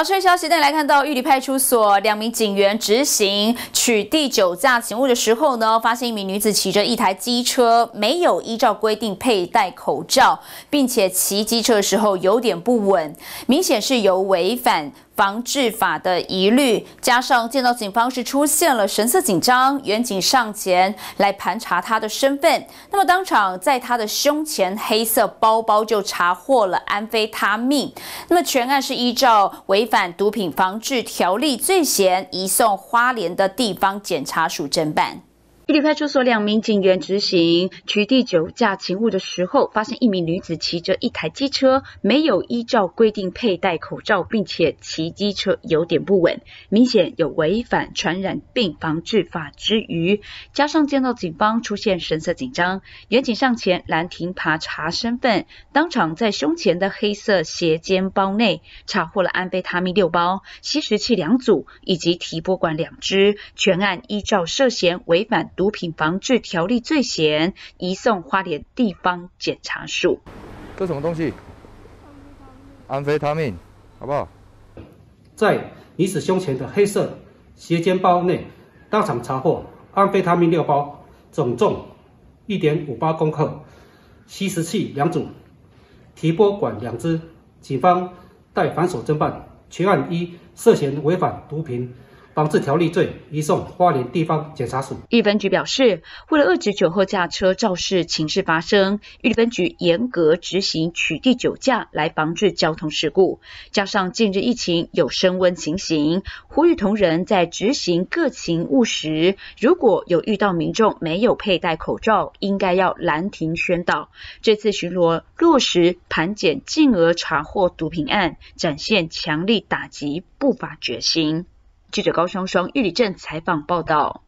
好消息，大家来看到玉里派出所两名警员执行取缔酒驾警物的时候呢，发现一名女子骑着一台机车，没有依照规定佩戴口罩，并且骑机车的时候有点不稳，明显是有违反防治法的疑虑。加上见到警方是出现了神色紧张，远警上前来盘查他的身份，那么当场在他的胸前黑色包包就查获了安非他命。那么全案是依照违。反毒品防治条例罪嫌移送花莲的地方检察署侦办。距离派出所两名警员执行取缔酒驾勤务的时候，发现一名女子骑着一台机车，没有依照规定佩戴口罩，并且骑机车有点不稳，明显有违反传染病防治法之余，加上见到警方出现神色紧张，远警上前拦停爬查身份，当场在胸前的黑色斜肩包内查获了安非他命六包、吸食器两组以及提拨管两支，全案依照涉嫌违反。毒品防治条例罪嫌移送花莲地方检察署。这什么东西？安非他命，好不好？在女子胸前的黑色斜肩包内，当场查获安非他命六包，总重一点五八公克，吸食器两组，提拨管两支。警方带反手侦办，全案依涉嫌违反毒品。防治条例罪移送花莲地方检察署。玉分局表示，为了遏止酒后驾车肇事情事发生，玉分局严格执行取缔酒驾来防治交通事故。加上近日疫情有升温情形，呼吁同仁在执行各勤务时，如果有遇到民众没有佩戴口罩，应该要拦停宣导。这次巡逻落实盘检，进而查获毒品案，展现强力打击不法决心。记者高双双玉里镇采访报道。